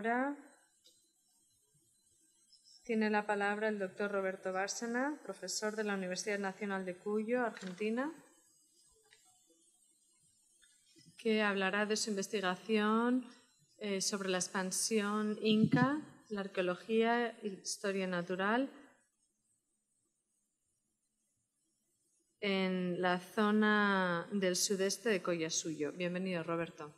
Ahora tiene la palabra el doctor Roberto Bárcena, profesor de la Universidad Nacional de Cuyo, Argentina, que hablará de su investigación eh, sobre la expansión inca, la arqueología y historia natural en la zona del sudeste de Coyasuyo. Bienvenido, Roberto.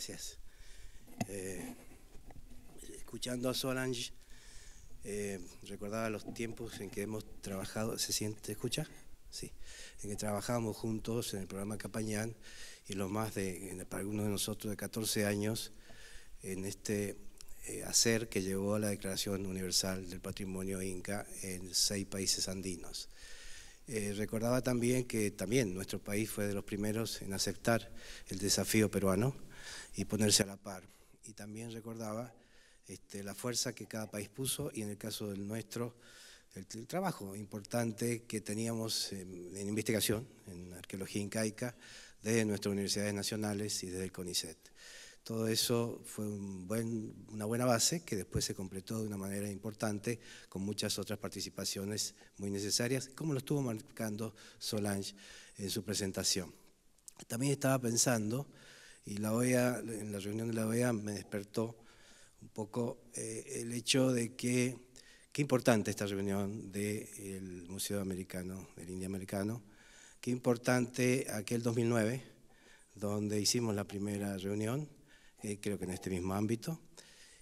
gracias. Eh, escuchando a Solange, eh, recordaba los tiempos en que hemos trabajado, ¿se siente, escucha? Sí, en que trabajábamos juntos en el programa Capañán y los más de, para algunos de nosotros de 14 años, en este eh, hacer que llevó a la Declaración Universal del Patrimonio Inca en seis países andinos. recordaba también que también nuestro país fue de los primeros en aceptar el desafío peruano y ponerse a la par. Y también recordaba este, la fuerza que cada país puso y en el caso del nuestro, el, trabajo importante que teníamos en, investigación, en arqueología incaica, desde nuestras universidades nacionales y desde el CONICET. Todo eso fue una buena base que después se completó de una manera importante con muchas otras participaciones muy necesarias, como lo estuvo marcando Solange en su presentación. También estaba pensando y la OEA, en la reunión de la OEA me despertó un poco eh, el hecho de que, qué importante esta reunión del Museo Americano, del India Americano, qué importante aquel 2009, donde hicimos la primera reunión, eh, creo que en este mismo ámbito,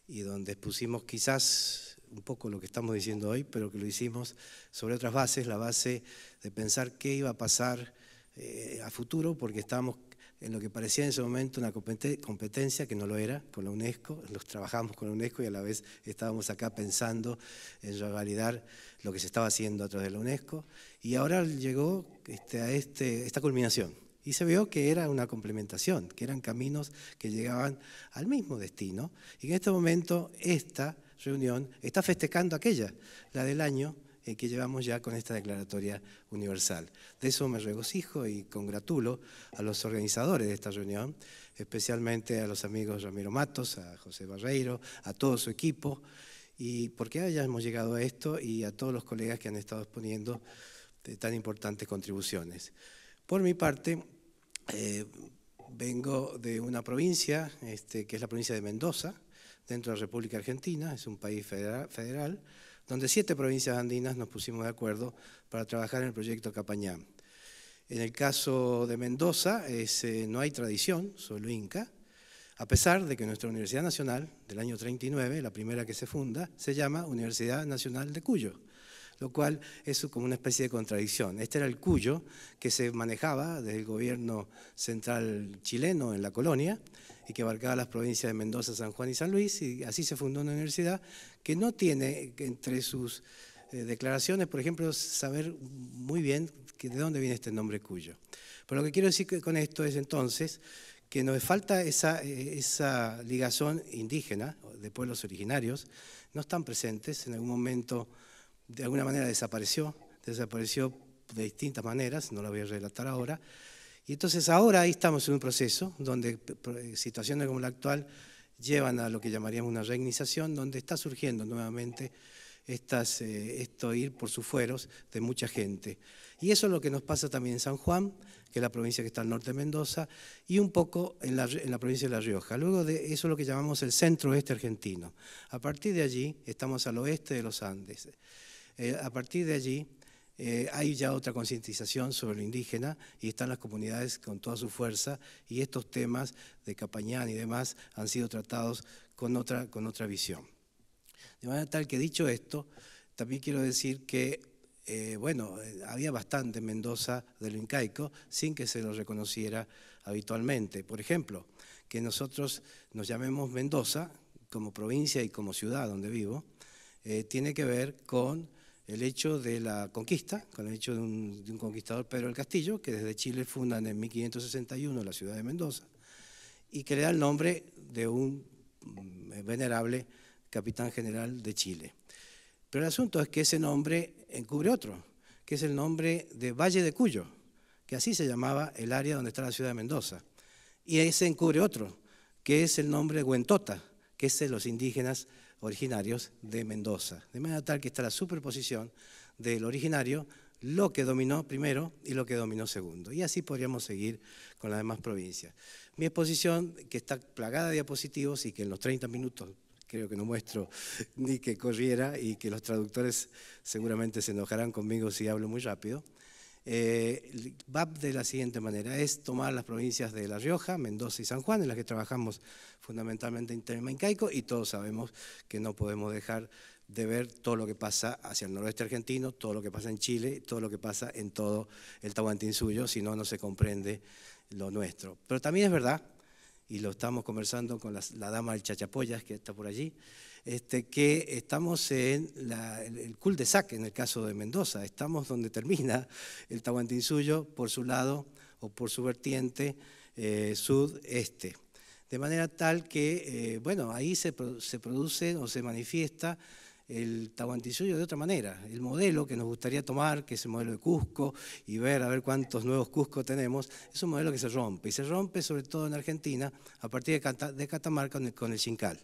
y donde expusimos quizás un poco lo que estamos diciendo hoy, pero que lo hicimos sobre otras bases, la base de pensar qué iba a pasar eh, a futuro, porque estábamos en lo que parecía en ese momento una competencia que no lo era con la UNESCO, los trabajamos con la UNESCO y a la vez estábamos acá pensando en revalidar lo que se estaba haciendo a través de la UNESCO. Y ahora llegó este, a este, esta culminación y se vio que era una complementación, que eran caminos que llegaban al mismo destino. Y en este momento esta reunión está festejando aquella, la del año eh, que llevamos ya con esta Declaratoria Universal. De eso me regocijo y congratulo a los organizadores de esta reunión, especialmente a los amigos Ramiro Matos, a José Barreiro, a todo su equipo, y porque ya hemos llegado a esto y a todos los colegas que han estado exponiendo tan importantes contribuciones. Por mi parte, eh, vengo de una provincia, este, que es la provincia de Mendoza, dentro de la República Argentina, es un país federal donde siete provincias andinas nos pusimos de acuerdo para trabajar en el proyecto Capañán. En el caso de Mendoza eh, no hay tradición, solo Inca, a pesar de que nuestra Universidad Nacional del año 39, la primera que se funda, se llama Universidad Nacional de Cuyo lo cual es como una especie de contradicción. Este era el cuyo que se manejaba del gobierno central chileno en la colonia y que abarcaba las provincias de Mendoza, San Juan y San Luis, y así se fundó una universidad que no tiene entre sus eh, declaraciones, por ejemplo, saber muy bien de dónde viene este nombre cuyo. Pero lo que quiero decir con esto es entonces que nos falta esa, eh, esa ligazón indígena de pueblos originarios, no están presentes en algún momento de alguna manera desapareció, desapareció de distintas maneras, no lo voy a relatar ahora. Y entonces ahora ahí estamos en un proceso donde eh, situaciones como la actual llevan a lo que llamaríamos una reignización, donde está surgiendo nuevamente estas, eh, esto ir por sus fueros de mucha gente. Y eso es lo que nos pasa también en San Juan, que es la provincia que está al norte de Mendoza, y un poco en la, en la provincia de La Rioja. Luego de eso es lo que llamamos el centro oeste argentino. A partir de allí estamos al oeste de los Andes. Eh, a partir de allí eh, hay ya otra concientización sobre lo indígena y están las comunidades con toda su fuerza y estos temas de Capañán y demás han sido tratados con otra, con otra visión. De manera tal que dicho esto, también quiero decir que eh, bueno, había bastante Mendoza de lo incaico sin que se lo reconociera habitualmente. Por ejemplo, que nosotros nos llamemos Mendoza como provincia y como ciudad donde vivo, tiene que ver con el hecho de la conquista, con el hecho de un, conquistador Pedro del Castillo, que desde Chile fundan en 1561 la ciudad de Mendoza, y que le da el nombre de un mm, venerable capitán general de Chile. Pero el asunto es que ese nombre encubre otro, que es el nombre de Valle de Cuyo, que así se llamaba el área donde está la ciudad de Mendoza. Y ese encubre otro, que es el nombre de Huentota, que es de los indígenas originarios de Mendoza. De manera tal que está la superposición del originario, lo que dominó primero y lo que dominó segundo. Y así podríamos seguir con las demás provincias. Mi exposición, que está plagada de diapositivos y que en los 30 minutos creo que no muestro ni que corriera y que los traductores seguramente se enojarán conmigo si hablo muy rápido, eh, va de la siguiente manera, es tomar las provincias de La Rioja, Mendoza y San Juan, en las que trabajamos fundamentalmente en tema incaico, y todos sabemos que no podemos dejar de ver todo lo que pasa hacia el noroeste argentino, todo lo que pasa en Chile, todo lo que pasa en todo el Tahuantinsuyo, si no, no se comprende lo nuestro. Pero también es verdad, y lo estamos conversando con la dama del Chachapoyas, que está por allí, este, que estamos en el cul de sac en el caso de Mendoza. Estamos donde termina el Tahuantinsuyo por su lado o por su vertiente eh, sudeste. De manera tal que, eh, bueno, ahí se, se produce o se manifiesta el Tahuantinsuyo de otra manera, el modelo que nos gustaría tomar, que es el modelo de Cusco, y ver a ver cuántos nuevos Cusco tenemos, es un modelo que se rompe, y se rompe sobre todo en Argentina, a partir de, Catamarca con el Chincal.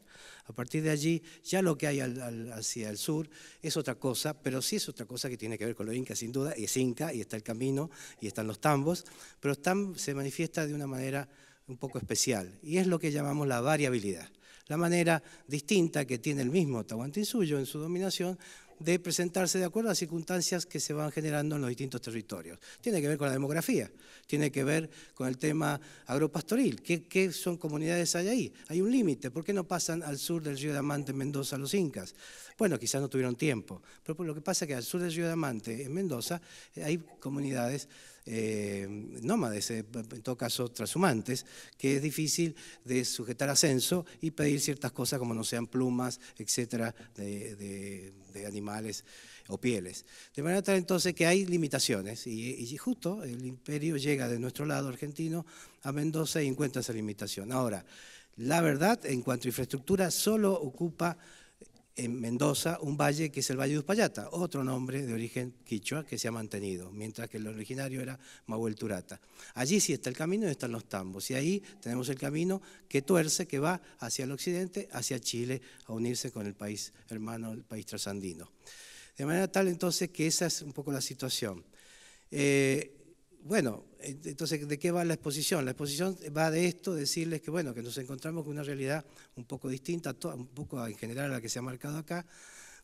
A partir de allí, ya lo que hay hacia el sur es otra cosa, pero sí es otra cosa que tiene que ver con lo inca, sin duda, y es inca, y está el camino, y están los tambos, pero se manifiesta de una manera un poco especial, y es lo que llamamos la variabilidad la manera distinta que tiene el mismo Tahuantinsuyo en su dominación de presentarse de acuerdo a las circunstancias que se van generando en los distintos territorios. Tiene que ver con la demografía, tiene que ver con el tema agropastoril, ¿qué, qué son comunidades hay ahí? Hay un límite, ¿por qué no pasan al sur del río de Amante en Mendoza los incas? Bueno, quizás no tuvieron tiempo, pero lo que pasa es que al sur del río de Amante en Mendoza eh, hay comunidades eh, nómades, eh, en todo caso transhumantes, que es difícil de sujetar ascenso y pedir ciertas cosas como no sean plumas, etcétera, de, animales o pieles. De manera tal entonces que hay limitaciones y, y, justo el imperio llega de nuestro lado argentino a Mendoza y encuentra esa limitación. Ahora, la verdad, en cuanto a infraestructura, solo ocupa en Mendoza un valle que es el Valle de Uspallata, otro nombre de origen quichua que se ha mantenido, mientras que el originario era Mahuel Turata. Allí sí está el camino y están los tambos, y ahí tenemos el camino que tuerce, que va hacia el occidente, hacia Chile, a unirse con el país hermano, el país trasandino. De manera tal entonces que esa es un poco la situación. Eh, bueno, entonces, ¿de qué va la exposición? La exposición va de esto, decirles que, bueno, que nos encontramos con una realidad un poco distinta, un poco en general a la que se ha marcado acá,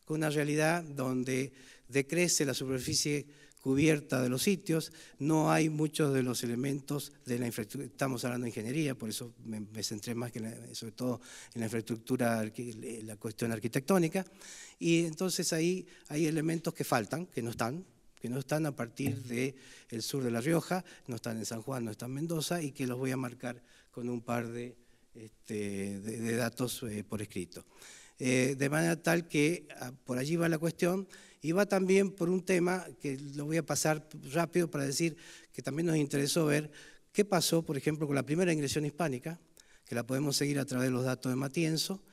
con una realidad donde decrece la superficie cubierta de los sitios, no hay muchos de los elementos de la infraestructura, estamos hablando de ingeniería, por eso me, centré más que sobre todo en la infraestructura, la cuestión arquitectónica, y entonces ahí hay elementos que faltan, que no están, que no están a partir del sur de La Rioja, no están en San Juan, no están en Mendoza, y que los voy a marcar con un par de, este, datos eh, por escrito. Eh, de manera tal que ah, por allí va la cuestión, y va también por un tema que lo voy a pasar rápido para decir que también nos interesó ver qué pasó, por ejemplo, con la primera ingresión hispánica, que la podemos seguir a través de los datos de Matienzo,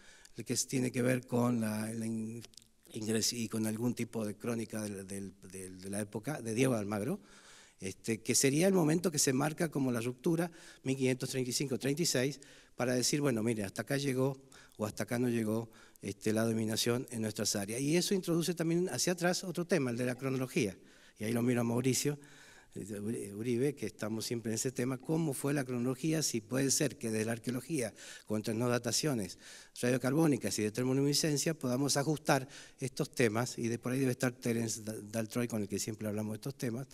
que tiene que ver con la, y con algún tipo de crónica de, la época de Diego Almagro, este, que sería el momento que se marca como la ruptura 1535-36 para decir, bueno, mire, hasta acá llegó o hasta acá no llegó este, la dominación en nuestras áreas. Y eso introduce también hacia atrás otro tema, el de la cronología. Y ahí lo miro a Mauricio, Uribe, que estamos siempre en ese tema, cómo fue la cronología, si puede ser que desde la arqueología, con tres no dataciones radiocarbónicas y de termoluminiscencia, podamos ajustar estos temas, y de por ahí debe estar Terence Daltroy, con el que siempre hablamos de estos temas,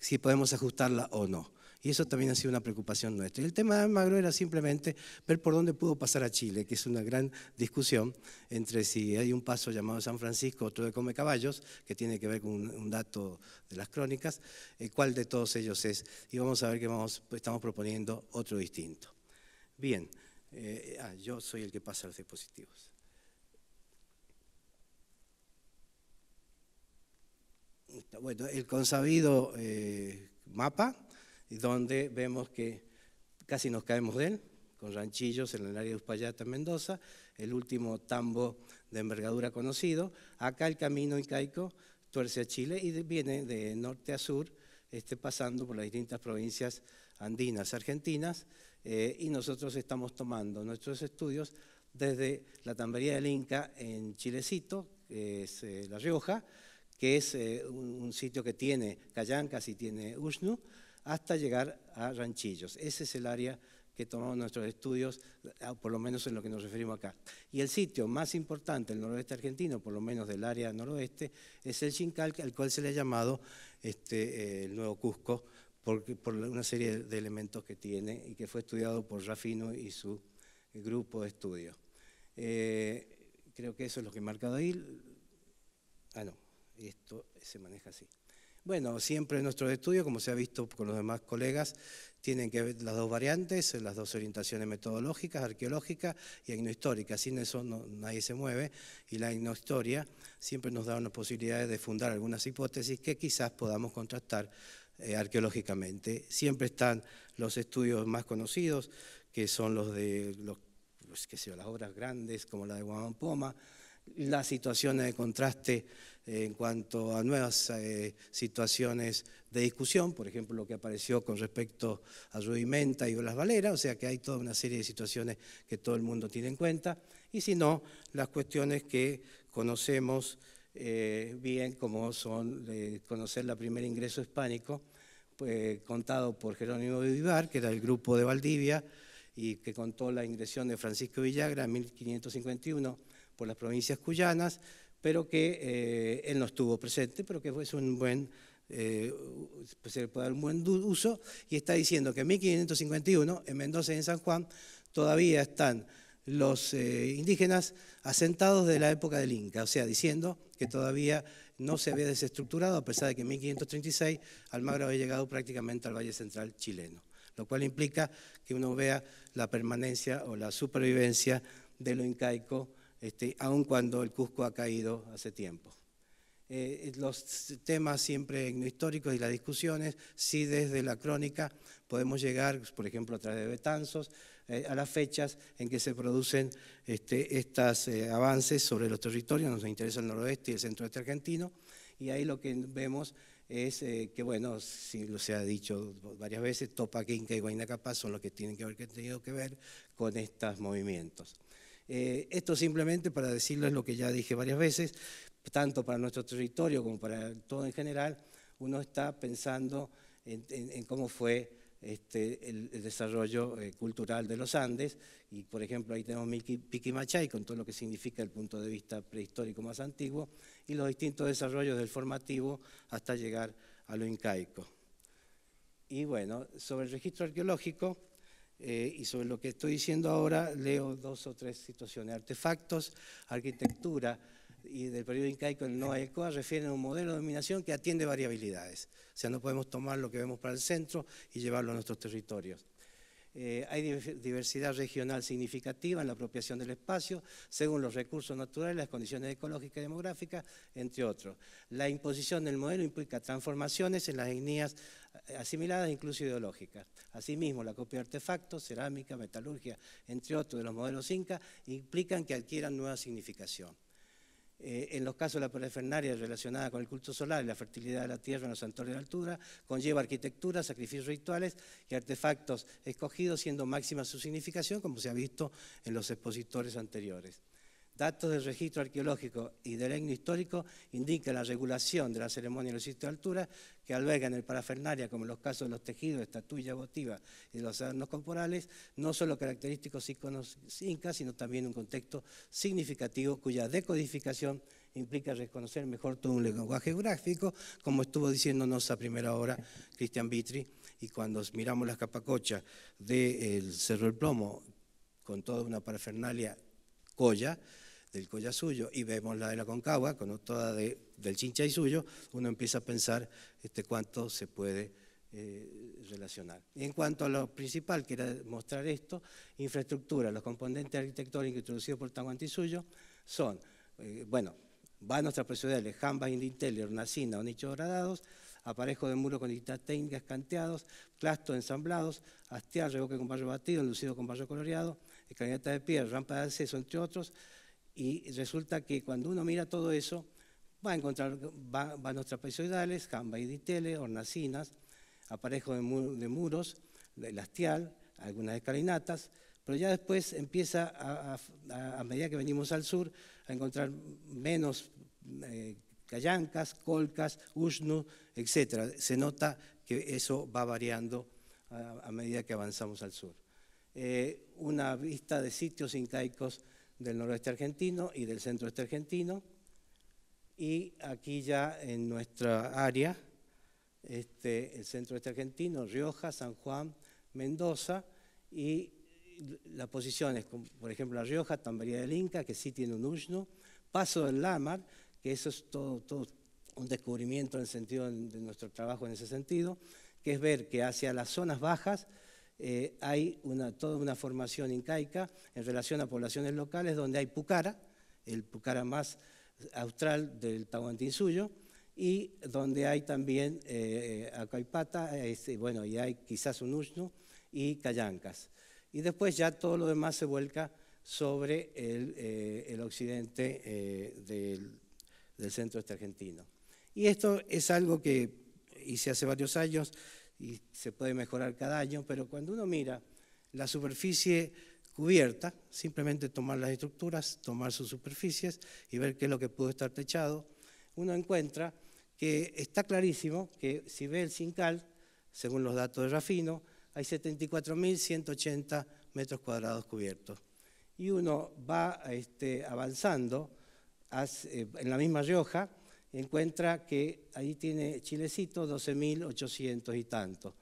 si podemos ajustarla o no. Y eso también ha sido una preocupación nuestra. Y el tema de Almagro era simplemente ver por dónde pudo pasar a Chile, que es una gran discusión entre si hay un paso llamado San Francisco, otro de Come Caballos, que tiene que ver con un dato de las crónicas, eh, cuál de todos ellos es. Y vamos a ver que estamos proponiendo otro distinto. Bien, eh, ah, yo soy el que pasa los dispositivos. Bueno, el consabido eh, mapa donde vemos que casi nos caemos de él, con ranchillos en el área de Uspallata, Mendoza, el último tambo de envergadura conocido. Acá el camino incaico tuerce a Chile y viene de norte a sur, este, pasando por las distintas provincias andinas argentinas, eh, y nosotros estamos tomando nuestros estudios desde la tambería del Inca en Chilecito, que es eh, La Rioja, que es eh, un, sitio que tiene callancas y tiene ushnu, hasta llegar a Ranchillos. Ese es el área que tomamos nuestros estudios, ah, por lo menos en lo que nos referimos acá. Y el sitio más importante del noroeste argentino, por lo menos del área noroeste, es el Xincal, al cual se le ha llamado este, eh, el Nuevo Cusco, por una serie de elementos que tiene y que fue estudiado por Rafino y su grupo de estudio. Eh, creo que eso es lo que he marcado ahí. Ah, no, esto se maneja así. Bueno, siempre nuestros estudios, como se ha visto con los demás colegas, tienen que ver las dos variantes, eh, las dos orientaciones metodológicas, arqueológica y ignohistóricas. Sin eso nadie se mueve y la agnohistoria siempre nos da una posibilidad de fundar algunas hipótesis que quizás podamos contrastar eh, arqueológicamente. Siempre están los estudios más conocidos, que son los de los, que las obras grandes como la de Guamán Poma, las situaciones de contraste en cuanto a nuevas eh, situaciones de discusión, por ejemplo, lo que apareció con respecto a Rudimenta y Olas Valera, o sea que hay toda una serie de situaciones que todo el mundo tiene en cuenta, y si no, las cuestiones que conocemos eh, bien, como son eh, conocer la primer ingreso hispánico, pues, contado por Jerónimo Vivar, que era el grupo de Valdivia, y que contó la ingresión de Francisco Villagra en 1551 por las provincias cuyanas, pero que eh, él no estuvo presente, pero que fue un buen, eh, pues se le puede dar un buen uso, y está diciendo que en 1551, en Mendoza y en San Juan, todavía están los eh, indígenas asentados de la época del Inca, o sea, diciendo que todavía no se había desestructurado, a pesar de que en 1536 Almagro había llegado prácticamente al Valle Central chileno, lo cual implica que uno vea la permanencia o la supervivencia de lo incaico este, aun cuando el Cusco ha caído hace tiempo. Eh, los temas siempre históricos y las discusiones, sí desde la crónica podemos llegar, por ejemplo, a través de Betanzos, eh, a las fechas en que se producen este, estas eh, avances sobre los territorios, nos interesa el noroeste y el centro este argentino, y ahí lo que vemos es que, bueno, si lo se ha dicho varias veces, Topa, Quinca y Guaynacapá son los que tienen que haber tenido que ver con estos movimientos. Eh, esto simplemente para decirles lo que ya dije varias veces, tanto para nuestro territorio como para todo en general, uno está pensando en, cómo fue este, el, desarrollo eh, cultural de los Andes. Y, por ejemplo, ahí tenemos Piquimachay, con todo lo que significa el punto de vista prehistórico más antiguo, y los distintos desarrollos del formativo hasta llegar a lo incaico. Y bueno, sobre el registro arqueológico, eh, y sobre lo que estoy diciendo ahora leo dos o tres situaciones. Artefactos, arquitectura y del periodo incaico en Noa y refieren a un modelo de dominación que atiende variabilidades. O sea, no podemos tomar lo que vemos para el centro y llevarlo a nuestros territorios. Eh, hay diversidad regional significativa en la apropiación del espacio, según los recursos naturales, las condiciones ecológicas y demográficas, entre otros. La imposición del modelo implica transformaciones en las etnias asimiladas incluso ideológicas. Asimismo, la copia de artefactos, cerámica, metalurgia, entre otros de los modelos Inca, implican que adquieran nueva significación. Eh, en los casos de la parafernaria relacionada con el culto solar y la fertilidad de la tierra en los santuarios de altura, conlleva arquitectura, sacrificios rituales y artefactos escogidos, siendo máxima su significación, como se ha visto en los expositores anteriores. Datos del registro arqueológico y del etno histórico indican la regulación de la ceremonia en los sitios de altura que albergan el parafernalia, como en los casos de los tejidos, estatuilla votiva y los adornos corporales, no solo característicos íconos incas, sino también un contexto significativo cuya decodificación implica reconocer mejor todo un lenguaje gráfico, como estuvo diciéndonos a primera hora Cristian Vitri, y cuando miramos las capacochas del Cerro del Plomo, con toda una parafernalia colla, del suyo y vemos la de la Concagua, con toda del Chincha y Suyo, uno empieza a pensar este, cuánto se puede eh, relacionar. Y en cuanto a lo principal, que mostrar esto, infraestructura, los componentes arquitectónicos introducidos por Tahuantinsuyo son, bueno, eh, bueno, vanos trapezoidales, jambas indinteles, nacina o nichos gradados, aparejo de muro con distintas técnicas canteados, clastos ensamblados, hastiar, reboque con barrio batido, enlucido con barrio coloreado, escalinatas de piedra, rampa de acceso, entre otros, y resulta que cuando uno mira todo eso, va a encontrar vanos trapezoidales, jamba y ditele, hornacinas, aparejo de, de, muros, el lastial, algunas escalinatas, pero ya después empieza, a, medida que venimos al sur, a encontrar menos eh, colcas, usnu, etc. Se nota que eso va variando a, medida que avanzamos al sur. Eh, una vista de sitios incaicos del noroeste argentino y del centro centroeste argentino. Y aquí ya en nuestra área, este, el centroeste argentino, Rioja, San Juan, Mendoza, y las posiciones, por ejemplo, La Rioja, Tambaría del Inca, que sí tiene un Ushnu, Paso del Lamar, que eso es todo un descubrimiento en el sentido de nuestro trabajo en ese sentido, que es ver que hacia las zonas bajas eh, hay toda una formación incaica en relación a poblaciones locales donde hay pucara, el pucara más austral del Tahuantinsuyo, y donde hay también eh, eh, acaipata, este, bueno, y hay quizás un ushnu y cayancas. Y después ya todo lo demás se vuelca sobre el, occidente del, del centro este argentino. Y esto es algo que hice hace varios años, y se puede mejorar cada año, pero cuando uno mira la superficie cubierta, simplemente tomar las estructuras, tomar sus superficies y ver qué es lo que pudo estar techado, uno encuentra que está clarísimo que si ve el Sincal, según los datos de Rafino, hay 74.180 metros cuadrados cubiertos. Y uno va este, avanzando en la misma Rioja, encuentra que ahí tiene Chilecito 12.800 y tanto.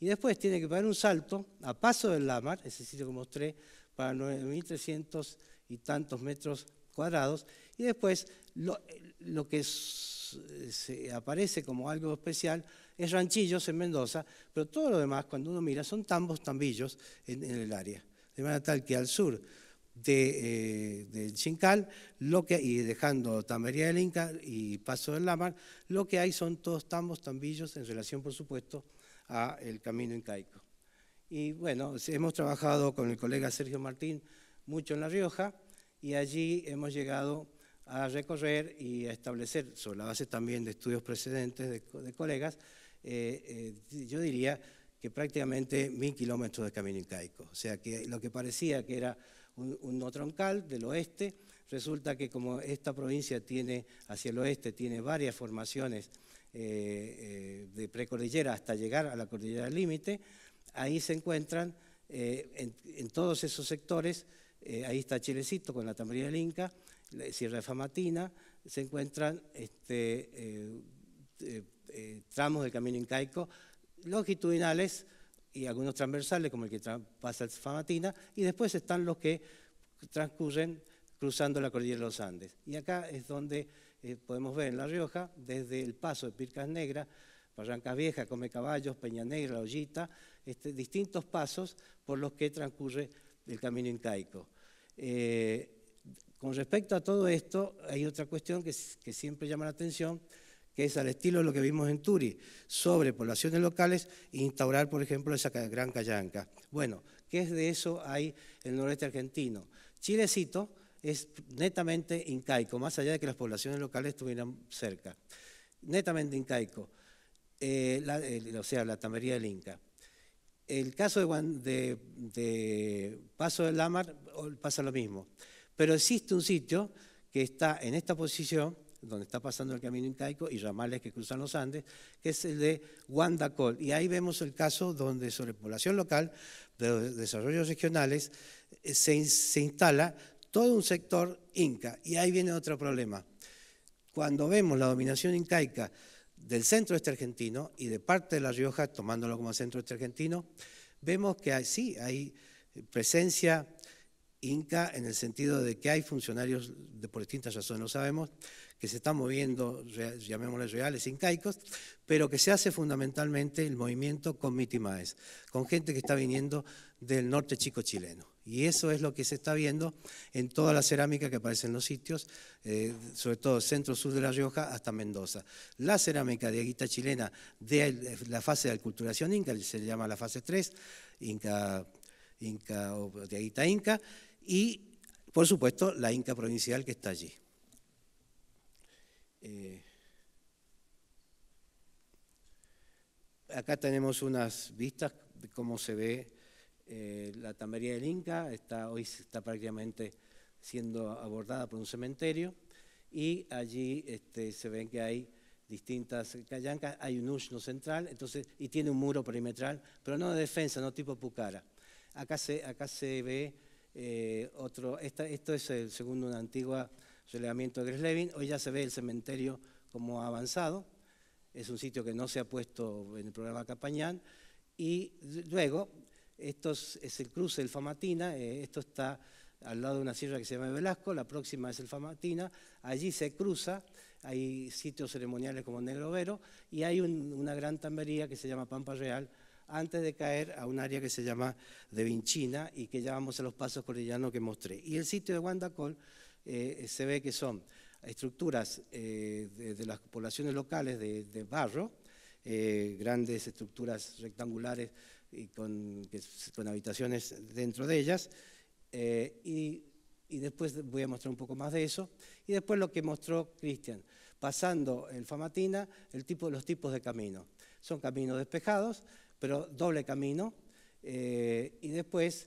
Y después tiene que pagar un salto a paso del Lamar, ese sitio que mostré, para 9.300 y tantos metros cuadrados. Y después lo, que aparece como algo especial es Ranchillos en Mendoza, pero todo lo demás, cuando uno mira, son tambos, tambillos en el área. De manera tal que al sur de, eh, del Chincal lo que, y dejando Tamería del Inca y Paso del Lámar, lo que hay son todos tambos, tambillos, en relación, por supuesto, a el camino incaico. Y bueno, hemos trabajado con el colega Sergio Martín mucho en La Rioja y allí hemos llegado a recorrer y a establecer, sobre la base también de estudios precedentes de, colegas, eh, eh, yo diría que prácticamente mil kilómetros de camino incaico. O sea, que lo que parecía que era un, no troncal del oeste. Resulta que como esta provincia tiene, hacia el oeste, tiene varias formaciones eh, eh, de precordillera hasta llegar a la cordillera del límite, ahí se encuentran eh, en, todos esos sectores, ahí está Chilecito con la tamarilla del Inca, Sierra de Famatina, se encuentran este, tramos del camino incaico longitudinales y algunos transversales, como el que pasa el Famatina, y después están los que transcurren cruzando la cordillera de los Andes. Y acá es donde eh, podemos ver en La Rioja, desde el paso de Pircas Negra, Barrancas Vieja, Come Caballos, Peña Negra, La Ollita, este, distintos pasos por los que transcurre el camino incaico. Eh, con respecto a todo esto, hay otra cuestión que siempre llama la atención, que es al estilo de lo que vimos en Turi, sobre poblaciones locales e instaurar, por ejemplo, esa gran callanca. Bueno, ¿qué es de eso hay en el noreste argentino? Chilecito es netamente incaico, más allá de que las poblaciones locales estuvieran cerca. Netamente incaico, eh, o sea, la tamería del Inca. El caso de, de, de Paso del Lámar pasa lo mismo. Pero existe un sitio que está en esta posición, donde está pasando el camino incaico, y ramales que cruzan los Andes, que es el de Guandacol. Y ahí vemos el caso donde sobre población local, de desarrollos regionales, eh, se, instala todo un sector inca. Y ahí viene otro problema. Cuando vemos la dominación incaica del centro este argentino y de parte de La Rioja, tomándolo como centro este argentino, vemos que sí hay presencia Inca en el sentido de que hay funcionarios, de, por distintas razones lo sabemos, que se están moviendo, llamémosles reales, incaicos, pero que se hace fundamentalmente el movimiento con mitimaes, con gente que está viniendo del norte chico chileno. Y eso es lo que se está viendo en toda la cerámica que aparece en los sitios, eh, sobre todo centro-sur de La Rioja hasta Mendoza. La cerámica de aguita chilena de la fase de aculturación inca, se le llama la fase 3, inca, inca o de aguita inca, y, por supuesto, la Inca provincial que está allí. Eh, acá tenemos unas vistas de cómo se ve eh, la tambería del Inca, hoy está prácticamente siendo abordada por un cementerio y allí este, se ven que hay distintas callancas, hay un ushno central, entonces, y tiene un muro perimetral, pero no de defensa, no tipo pucara. acá se ve eh, otro, esto es el, segundo un antigua relevamiento de Greslevin. Hoy ya se ve el cementerio como avanzado. Es un sitio que no se ha puesto en el programa Capañán. Y luego, esto es, el cruce del Famatina. Eh, esto está al lado de una sierra que se llama Velasco. La próxima es el Famatina. Allí se cruza. Hay sitios ceremoniales como Negrovero. Y hay una gran tambería que se llama Pampa Real, antes de caer a un área que se llama de Vinchina y que ya vamos a los pasos cordillanos que mostré. Y el sitio de Guandacol eh, se ve que son estructuras eh, de, las poblaciones locales de, barro, eh, grandes estructuras rectangulares y con, con habitaciones dentro de ellas, eh, y, y después voy a mostrar un poco más de eso, y después lo que mostró Cristian, pasando el Famatina, el tipo, los tipos de caminos. Son caminos despejados, pero doble camino. Eh, y después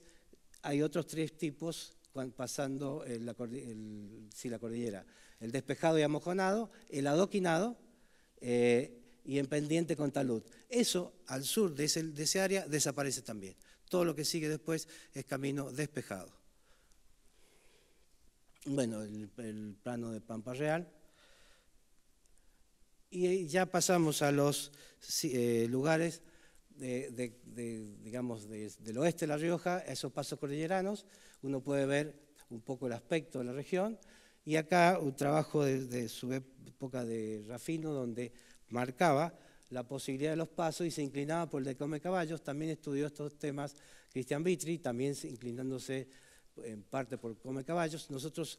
hay otros tres tipos pasando si eh, la cordillera. El despejado y amojonado, el adoquinado eh, y en pendiente con talud. Eso al sur de, ese, área desaparece también. Todo lo que sigue después es camino despejado. Bueno, el, plano de Pampa Real. Y ya pasamos a los lugares de, digamos, del oeste de La Rioja, esos pasos cordilleranos, uno puede ver un poco el aspecto de la región. Y acá un trabajo de, su época de Rafino, donde marcaba la posibilidad de los pasos y se inclinaba por el de Come Caballos. También estudió estos temas Cristian Vitri, también inclinándose en parte por Come Caballos. Nosotros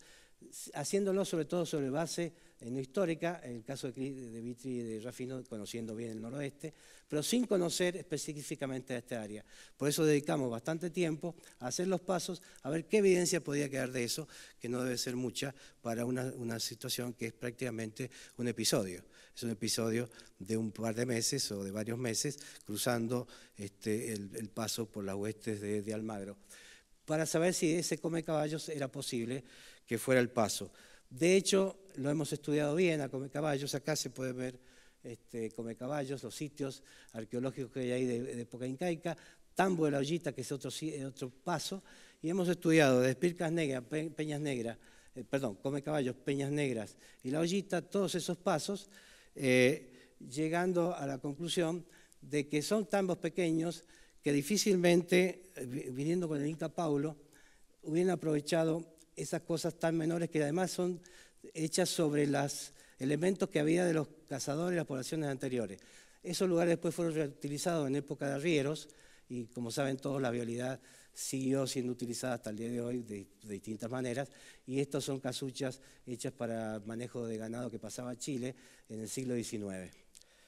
haciéndolo sobre todo sobre base no histórica, en el caso de Vitri y de Rafino, conociendo bien el noroeste, pero sin conocer específicamente a esta área. Por eso dedicamos bastante tiempo a hacer los pasos, a ver qué evidencia podía quedar de eso, que no debe ser mucha para una, situación que es prácticamente un episodio. Es un episodio de un par de meses o de varios meses cruzando este, el, paso por las huestes de, de Almagro, para saber si ese come caballos era posible que fuera el paso. De hecho, lo hemos estudiado bien a Come Caballos, acá se puede ver este, Come Caballos, los sitios arqueológicos que hay ahí de, época incaica, Tambo de la Ollita, que es otro, eh, otro paso, y hemos estudiado de Espircas Negras, Peñas Negras, eh, perdón, Come Caballos, Peñas Negras y la Ollita, todos esos pasos, eh, llegando a la conclusión de que son tambos pequeños que difícilmente, viniendo con el Inca Paulo, hubieran aprovechado esas cosas tan menores que además son hechas sobre los elementos que había de los cazadores de las poblaciones anteriores. Esos lugares después fueron reutilizados en época de arrieros y como saben todos la vialidad siguió siendo utilizada hasta el día de hoy de, distintas maneras y estas son casuchas hechas para manejo de ganado que pasaba a Chile en el siglo XIX.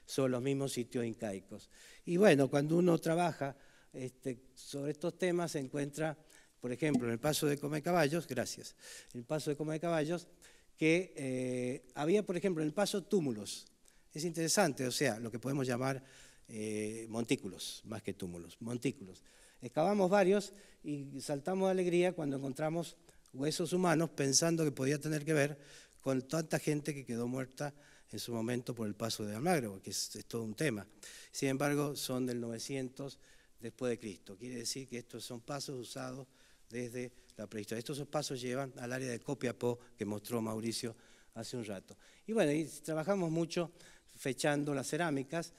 Son los mismos sitios incaicos. Y bueno, cuando uno trabaja este, sobre estos temas se encuentra por ejemplo, en el paso de Come Caballos, gracias, el paso de de Caballos, que eh, había, por ejemplo, en el paso túmulos. Es interesante, o sea, lo que podemos llamar eh, montículos, más que túmulos, montículos. Excavamos varios y saltamos de alegría cuando encontramos huesos humanos pensando que podía tener que ver con tanta gente que quedó muerta en su momento por el paso de Almagro, que es, es todo un tema. Sin embargo, son del 900 después de Cristo. Quiere decir que estos son pasos usados desde la prehistoria. Estos pasos llevan al área de Copiapó que mostró Mauricio hace un rato. Y bueno, trabajamos mucho fechando las cerámicas.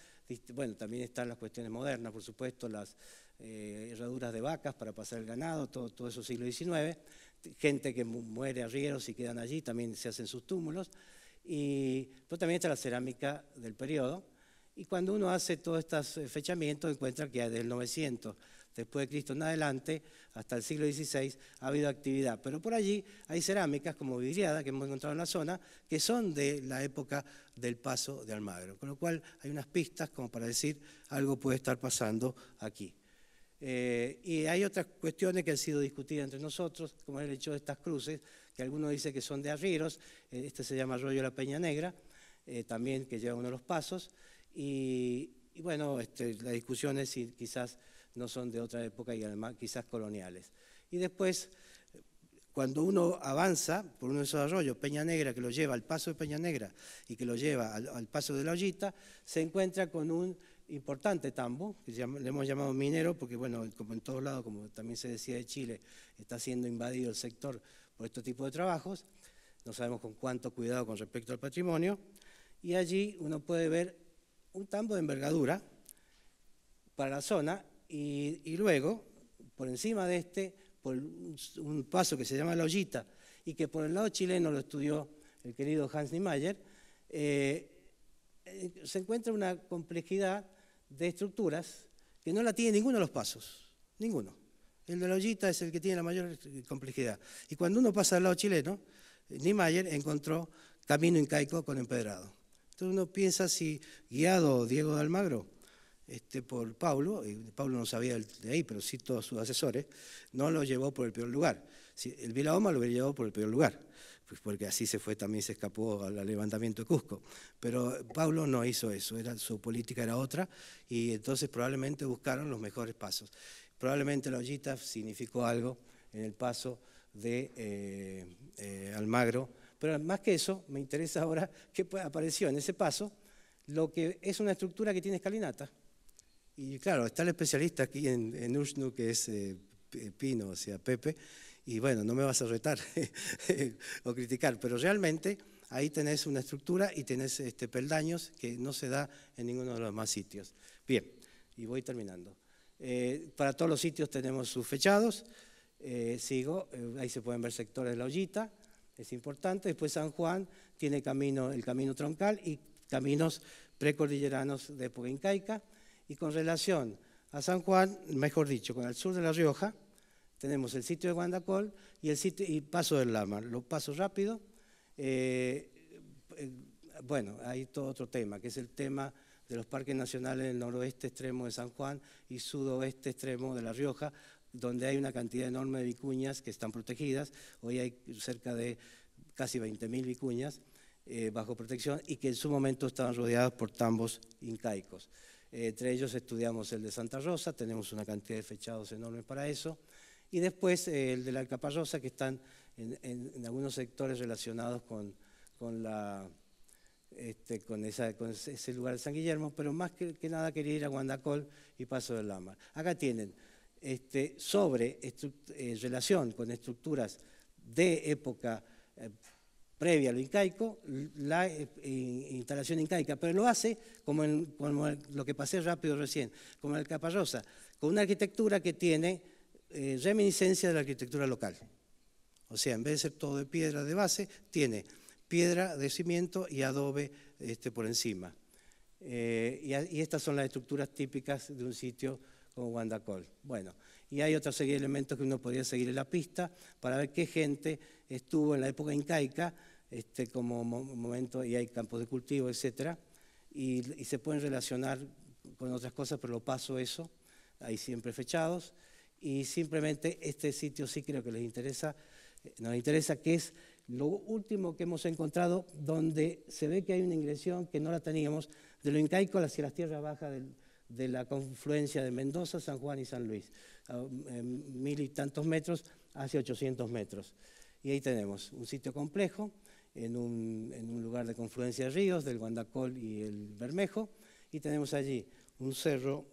Bueno, también están las cuestiones modernas, por supuesto, las eh, herraduras de vacas para pasar el ganado, todo, todo eso siglo XIX. Gente que muere a rieros y quedan allí, también se hacen sus túmulos. Y, pero también está la cerámica del periodo. Y cuando uno hace todos estos eh, fechamientos, encuentra que hay del 900 después de Cristo en adelante, hasta el siglo XVI, ha habido actividad. Pero por allí hay cerámicas como vidriada que hemos encontrado en la zona, que son de la época del paso de Almagro. Con lo cual hay unas pistas como para decir algo puede estar pasando aquí. Eh, y hay otras cuestiones que han sido discutidas entre nosotros, como el hecho de estas cruces, que algunos dicen que son de arrieros, eh, este se llama Arroyo de la Peña Negra, eh, también que lleva uno de los pasos, y, bueno, este, la discusión es si quizás no son de otra época y además quizás coloniales. Y después, cuando uno avanza por uno de esos arroyos, Peña Negra, que lo lleva al paso de Peña Negra y que lo lleva al, paso de la hollita se encuentra con un importante tambo, que le hemos llamado minero, porque bueno, como en todos lados, como también se decía de Chile, está siendo invadido el sector por este tipo de trabajos, no sabemos con cuánto cuidado con respecto al patrimonio, y allí uno puede ver un tambo de envergadura para la zona y, luego, por encima de este, por un paso que se llama la ollita, y que por el lado chileno lo estudió el querido Hans Niemeyer, eh, eh, se encuentra una complejidad de estructuras que no la tiene ninguno de los pasos, ninguno. El de la ollita es el que tiene la mayor complejidad. Y cuando uno pasa al lado chileno, Niemeyer encontró camino incaico con empedrado. Entonces uno piensa si, guiado Diego de Almagro, este, por Pablo, y eh, Pablo no sabía de ahí, pero sí todos sus asesores, no lo llevó por el peor lugar. Si, el Vilaoma lo hubiera llevado por el peor lugar, pues porque así se fue, también se escapó al levantamiento de Cusco. Pero Pablo no hizo eso, era, su política era otra, y entonces probablemente buscaron los mejores pasos. Probablemente la ollita significó algo en el paso de eh, eh, Almagro, pero más que eso, me interesa ahora qué apareció en ese paso, lo que es una estructura que tiene escalinata. Y claro, está el especialista aquí en, en Ushnu, que es eh, Pino, o sea, Pepe, y bueno, no me vas a retar o criticar, pero realmente ahí tenés una estructura y tenés este, peldaños que no se da en ninguno de los demás sitios. Bien, y voy terminando. Eh, para todos los sitios tenemos sus fechados, eh, sigo, ahí se pueden ver sectores de la ollita, es importante. Después San Juan tiene camino, el camino troncal y caminos precordilleranos de época incaica. Y con relación a San Juan, mejor dicho, con el sur de La Rioja, tenemos el sitio de Guandacol y el sitio y Paso del Lama. Los paso rápido. Eh, eh, bueno, hay todo otro tema, que es el tema de los parques nacionales del noroeste extremo de San Juan y sudoeste extremo de La Rioja, donde hay una cantidad enorme de vicuñas que están protegidas. Hoy hay cerca de casi 20.000 vicuñas eh, bajo protección y que en su momento estaban rodeadas por tambos incaicos. Eh, entre ellos estudiamos el de Santa Rosa, tenemos una cantidad de fechados enormes para eso. Y después eh, el de la Alcaparrosa, que están en, algunos sectores relacionados con, con la, este, con, ese lugar de San Guillermo, pero más que, nada quería ir a Guandacol y Paso del Lama. Acá tienen este, sobre eh, relación con estructuras de época previa a lo incaico, la eh, instalación incaica, pero lo hace como, lo que pasé rápido recién, como el Caparrosa, con una arquitectura que tiene eh, reminiscencia de la arquitectura local. O sea, en vez de ser todo de piedra de base, tiene piedra de cimiento y adobe este, por encima. Eh, y, estas son las estructuras típicas de un sitio como Guandacol. Bueno, y hay otra serie de elementos que uno podría seguir en la pista para ver qué gente estuvo en la época incaica este, como momento, y hay campos de cultivo, etcétera, Y, se pueden relacionar con otras cosas, pero lo paso eso, hay siempre fechados. Y simplemente este sitio sí creo que les interesa, eh, nos interesa, que es lo último que hemos encontrado, donde se ve que hay una ingresión que no la teníamos, de lo incaico hacia las tierras bajas de la confluencia de Mendoza, San Juan y San Luis, eh, mil y tantos metros hacia 800 metros. Y ahí tenemos un sitio complejo en un, lugar de confluencia de ríos, del Guandacol y el Bermejo, y tenemos allí un cerro,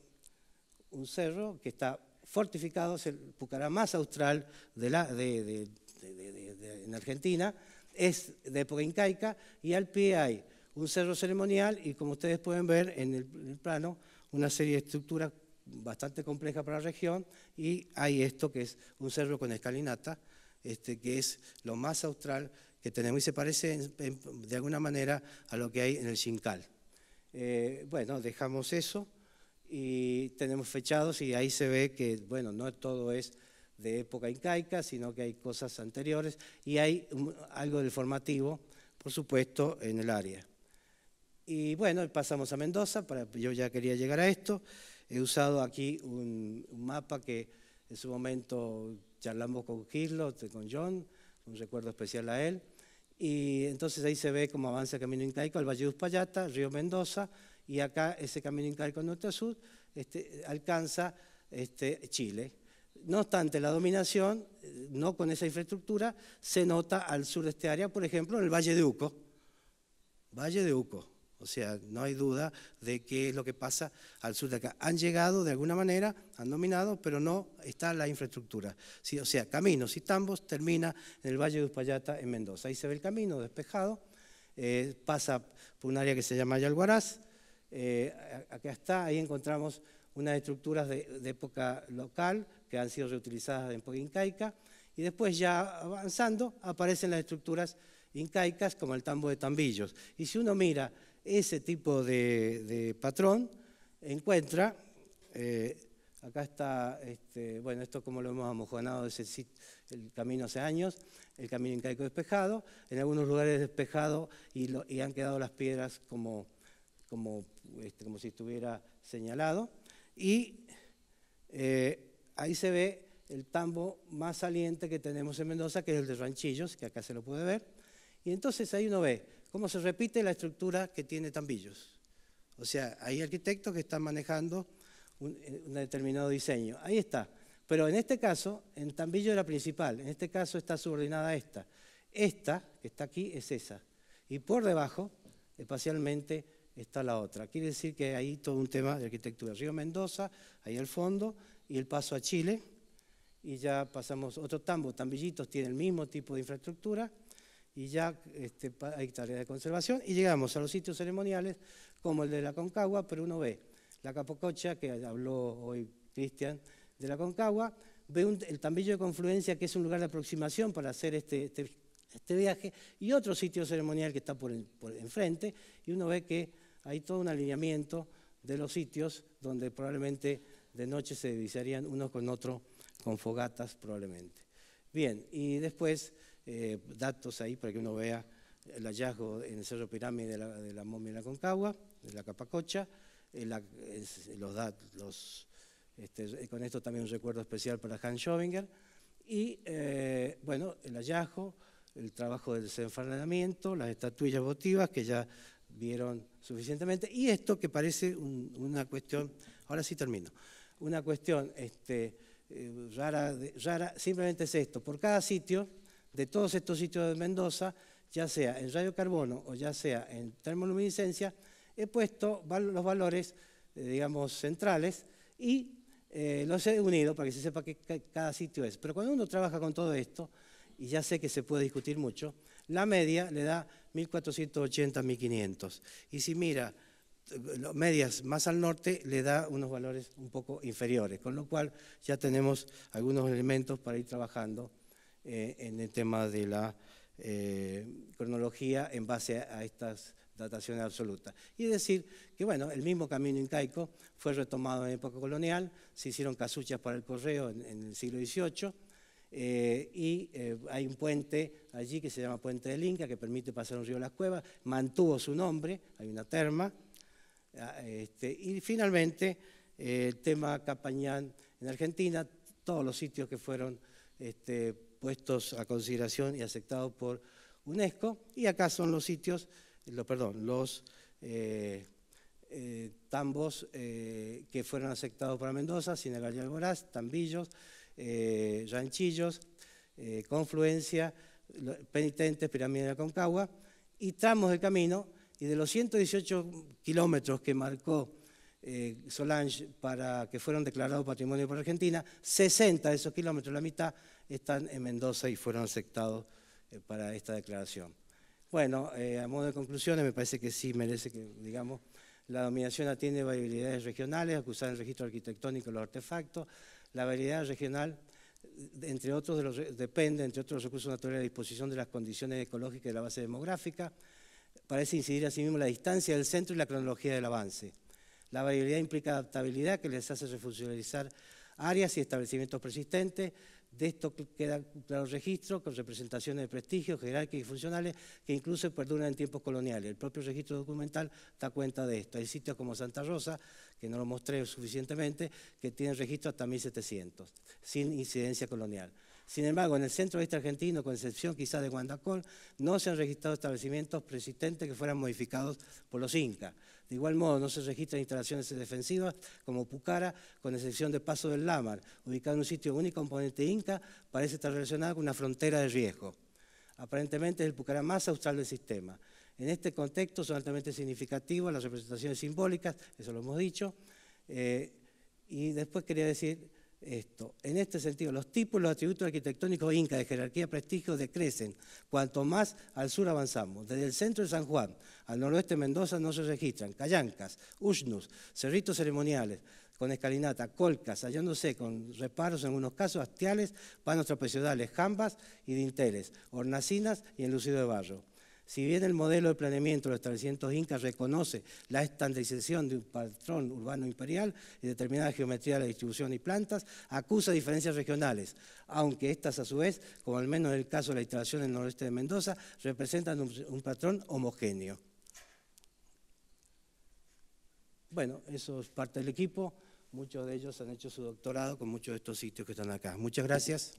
un cerro que está fortificado, es el Pucará más austral de la, en Argentina, es de época incaica, y al pie hay un cerro ceremonial y como ustedes pueden ver en el, plano, una serie de estructuras bastante complejas para la región y hay esto que es un cerro con escalinata, este, que es lo más austral que tenemos y se parece de alguna manera a lo que hay en el sincal eh, bueno, dejamos eso y tenemos fechados y ahí se ve que, bueno, no todo es de época incaica, sino que hay cosas anteriores y hay algo del formativo, por supuesto, en el área. Y bueno, pasamos a Mendoza, para, yo ya quería llegar a esto. He usado aquí un, mapa que en su momento charlamos con Gillo con John, un recuerdo especial a él. Y entonces ahí se ve cómo avanza el camino incaico al Valle de Uspallata, Río Mendoza, y acá ese camino incaico norte-sur este, alcanza este, Chile. No obstante, la dominación, eh, no con esa infraestructura, se nota al sur de este área, por ejemplo, en el Valle de Uco. Valle de Uco. O sea, no hay duda de qué es lo que pasa al sur de acá. Han llegado de alguna manera, han dominado, pero no está la infraestructura. o sea, caminos y tambos termina en el Valle de Uspallata, en Mendoza. Ahí se ve el camino despejado, eh, pasa por un área que se llama Yalguaraz. Eh, acá está, ahí encontramos unas estructuras de, de época local que han sido reutilizadas en época incaica. Y después ya avanzando aparecen las estructuras incaicas como el tambo de Tambillos. Y si uno mira ese tipo de, patrón encuentra, eh, acá está, este, bueno, esto como lo hemos amojonado, es el, camino hace años, el camino incaico despejado, en algunos lugares despejado y, han quedado las piedras como, como, este, como si estuviera señalado. Y eh, ahí se ve el tambo más saliente que tenemos en Mendoza, que es el de Ranchillos, que acá se lo puede ver. Y entonces ahí uno ve ¿Cómo se repite la estructura que tiene Tambillos. O sea, hay arquitectos que están manejando un, eh, un determinado diseño. Ahí está. Pero en este caso, en Tambillo era principal, en este caso está subordinada a esta. Esta, que está aquí, es esa. Y por debajo, espacialmente, está la otra. Quiere decir que hay todo un tema de arquitectura. Río Mendoza, ahí al fondo, y el paso a Chile. Y ya pasamos otro tambo. Tambillitos tiene el mismo tipo de infraestructura y ya este, hay tareas de conservación y llegamos a los sitios ceremoniales como el de la Concagua, pero uno ve la Capococha, que habló hoy Cristian, de la Concagua, ve el Tambillo de Confluencia, que es un lugar de aproximación para hacer este, este, este viaje, y otro sitio ceremonial que está por, enfrente, y uno ve que hay todo un alineamiento de los sitios donde probablemente de noche se divisarían uno con otro con fogatas probablemente. Bien, y después eh, datos ahí para que uno vea el hallazgo en el Cerro Pirámide de la, momia de la Concagua, de la Capacocha, eh, los datos, los, este, eh, con esto también un recuerdo especial para Hans Schovinger, y bueno, el hallazgo, el trabajo del desenfrenamiento, las estatuillas votivas que ya vieron suficientemente, y esto que parece una cuestión, ahora sí termino, una cuestión este, rara, rara, simplemente es esto, por cada sitio, de todos estos sitios de Mendoza, ya sea en radiocarbono o ya sea en termoluminiscencia, he puesto los valores, eh, digamos, centrales y eh, los he unido para que se sepa qué cada sitio es. Pero cuando uno trabaja con todo esto, y ya sé que se puede discutir mucho, la media le da 1480, 1500. Y si mira eh, medias más al norte, le da unos valores un poco inferiores, con lo cual ya tenemos algunos elementos para ir trabajando. Eh, en el tema de la eh, cronología en base a, estas dataciones absolutas. Y decir que, bueno, el mismo camino incaico fue retomado en época colonial, se hicieron casuchas para el correo en, el siglo XVIII, eh, y hay un puente allí que se llama Puente del Inca, que permite pasar un río a las cuevas, mantuvo su nombre, hay una terma, ah, este, y finalmente el tema Capañán en Argentina, todos los sitios que fueron este, puestos a consideración y aceptados por UNESCO. Y acá son los sitios, lo, perdón, los eh, eh, tambos eh, que fueron aceptados para Mendoza, Sinagal y Alboraz, Tambillos, Ranchillos, Confluencia, Penitentes, Pirámide de Aconcagua, y tramos de camino. Y de los 118 kilómetros que marcó Solange para que fueron declarados patrimonio por Argentina, 60 de esos kilómetros, la mitad, están en Mendoza y fueron aceptados eh, para esta declaración. Bueno, eh, a modo de conclusiones, me parece que sí merece que, digamos, la dominación atiende variabilidades regionales, acusar el registro arquitectónico de los artefactos, la variabilidad regional, eh, entre otros, depende, entre otros, de recursos naturales a disposición de las condiciones ecológicas y de la base demográfica, parece incidir asimismo la distancia del centro y la cronología del avance. La variabilidad implica adaptabilidad que les hace refuncionalizar áreas y establecimientos persistentes, de esto queda claro registro con representaciones de prestigio, jerárquicas y funcionales que incluso perduran en tiempos coloniales. El propio registro documental da cuenta de esto. Hay sitios como Santa Rosa, que no lo mostré suficientemente, que tienen registro hasta 1700, sin incidencia colonial. Sin embargo, en el centro oeste argentino, con excepción quizás de Guandacol, no se han registrado establecimientos preexistentes que fueran modificados por los incas. De igual modo, no se registran instalaciones defensivas como Pucara, con excepción de Paso del Lámar, ubicado en un sitio único componente inca, parece estar relacionado con una frontera de riesgo. Aparentemente es el Pucara más austral del sistema. En este contexto son altamente significativas las representaciones simbólicas, eso lo hemos dicho. Eh, y después quería decir en este sentido, los tipos, los atributos arquitectónicos inca de jerarquía prestigio decrecen cuanto más al sur avanzamos. Desde el centro de San Juan al noroeste de Mendoza no se registran callancas, usnus, cerritos ceremoniales, con escalinata, colcas, hallándose con reparos en algunos casos, hastiales, panos trapezoidales, jambas y dinteles, hornacinas y enlucido de barro. Si bien el modelo de planeamiento de los establecimientos incas reconoce la estandarización de un patrón urbano imperial y determinada geometría de la distribución y plantas, acusa diferencias regionales, aunque estas a su vez, como al menos en el caso de la instalación el noroeste de Mendoza, representan un, un patrón homogéneo. Bueno, eso es parte del equipo. Muchos de ellos han hecho su doctorado con muchos de estos sitios que están acá. Muchas gracias.